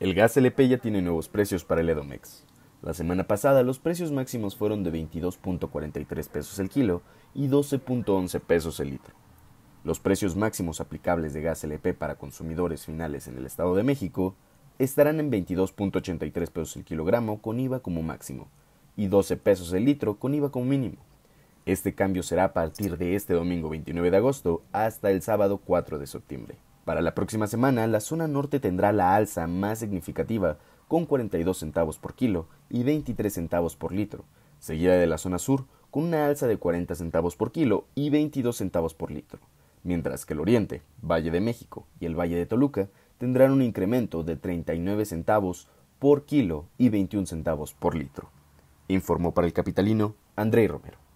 El gas LP ya tiene nuevos precios para el Edomex. La semana pasada los precios máximos fueron de 22.43 pesos el kilo y 12.11 pesos el litro. Los precios máximos aplicables de gas LP para consumidores finales en el Estado de México estarán en 22.83 pesos el kilogramo con IVA como máximo y 12 pesos el litro con IVA como mínimo. Este cambio será a partir de este domingo 29 de agosto hasta el sábado 4 de septiembre. Para la próxima semana, la zona norte tendrá la alza más significativa, con 42 centavos por kilo y 23 centavos por litro, seguida de la zona sur, con una alza de 40 centavos por kilo y 22 centavos por litro, mientras que el oriente, Valle de México y el Valle de Toluca tendrán un incremento de 39 centavos por kilo y 21 centavos por litro. Informó para el capitalino André Romero.